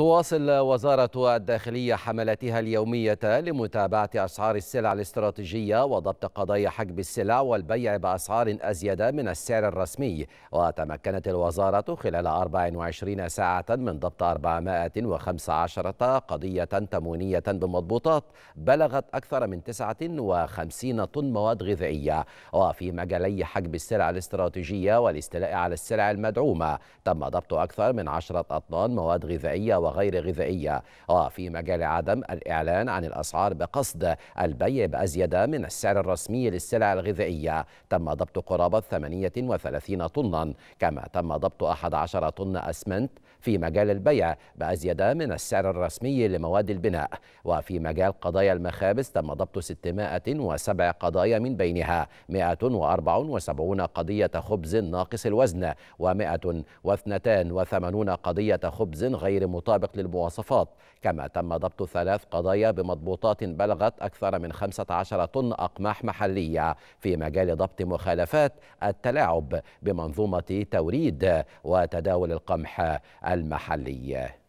تواصل وزارة الداخلية حملاتها اليومية لمتابعة أسعار السلع الاستراتيجية وضبط قضايا حجب السلع والبيع بأسعار أزيد من السعر الرسمي وتمكنت الوزارة خلال 24 ساعة من ضبط 415 قضية تموينية بمضبوطات بلغت أكثر من 59 طن مواد غذائية وفي مجالي حجب السلع الاستراتيجية والاستيلاء على السلع المدعومة تم ضبط أكثر من 10 أطنان مواد غذائية و وغير غذائية وفي آه، مجال عدم الإعلان عن الأسعار بقصد البيع بأزيد من السعر الرسمي للسلع الغذائية تم ضبط قرابة 38 طنا كما تم ضبط 11 طن أسمنت في مجال البيع بأزيد من السعر الرسمي لمواد البناء وفي مجال قضايا المخابز تم ضبط 607 قضايا من بينها 174 قضية خبز ناقص الوزن و182 قضية خبز غير مطابق المطابق للمواصفات كما تم ضبط ثلاث قضايا بمضبوطات بلغت أكثر من 15 طن أقماح محلية في مجال ضبط مخالفات التلاعب بمنظومة توريد وتداول القمح المحلي